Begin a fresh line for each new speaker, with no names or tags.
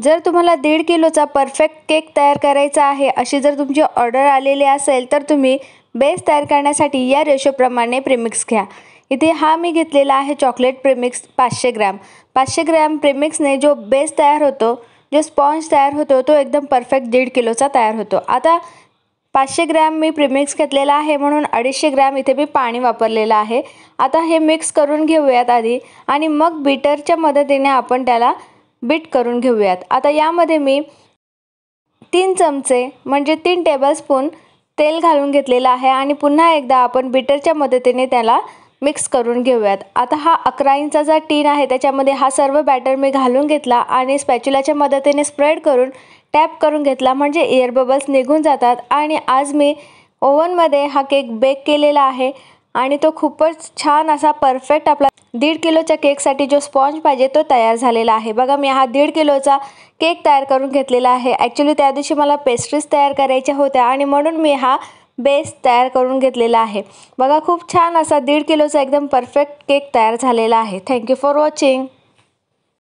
जर तुम्हाला दीड किलोचा परफेक्ट केक तयार करायचा आहे अशी जर तुमची ऑर्डर आलेली असेल तर तुम्ही बेस तयार करण्यासाठी या रेशोप्रमाणे प्रिमिक्स घ्या इथे हा मी घेतलेला आहे चॉकलेट प्रिमिक्स पाचशे ग्रॅम पाचशे ग्रॅम प्रिमिक्सने जो बेस तयार होतो जो स्पॉन्ज तयार होतो तो एकदम परफेक्ट दीड किलोचा तयार होतो आता पाचशे ग्रॅम मी प्रिमिक्स घेतलेला आहे म्हणून अडीचशे ग्रॅम इथे मी पाणी वापरलेलं आहे आता हे मिक्स करून घेऊयात आधी आणि मग बीटरच्या मदतीने आपण त्याला बीट करून घेऊयात आता यामध्ये मी तीन चमचे म्हणजे तीन टेबलस्पून तेल घालून घेतलेलं आहे आणि पुन्हा एकदा आपण बीटरच्या मदतीने त्याला मिक्स करून घेऊयात आता हा अकरा इंचाचा टीन आहे त्याच्यामध्ये हा सर्व बॅटर मी घालून घेतला आणि स्पॅच्युलाच्या मदतीने स्प्रेड करून टॅप करून घेतला म्हणजे एअर बबल्स निघून जातात आणि आज मी ओव्हनमध्ये हा केक बेक केलेला आहे आणि तो खूपच छान असा परफेक्ट आपला दीड किलोच्या केकसाठी जो स्पॉन्ज पाहिजे तो तयार झालेला आहे बघा मी हा दीड किलोचा केक तयार करून घेतलेला आहे ॲक्च्युली त्या दिवशी मला पेस्ट्रीज तयार करायच्या होत्या आणि म्हणून मी हा बेस तयार करून घेतलेला आहे बघा खूप छान असा दीड किलोचा एकदम परफेक्ट केक तयार झालेला आहे थँक्यू फॉर वॉचिंग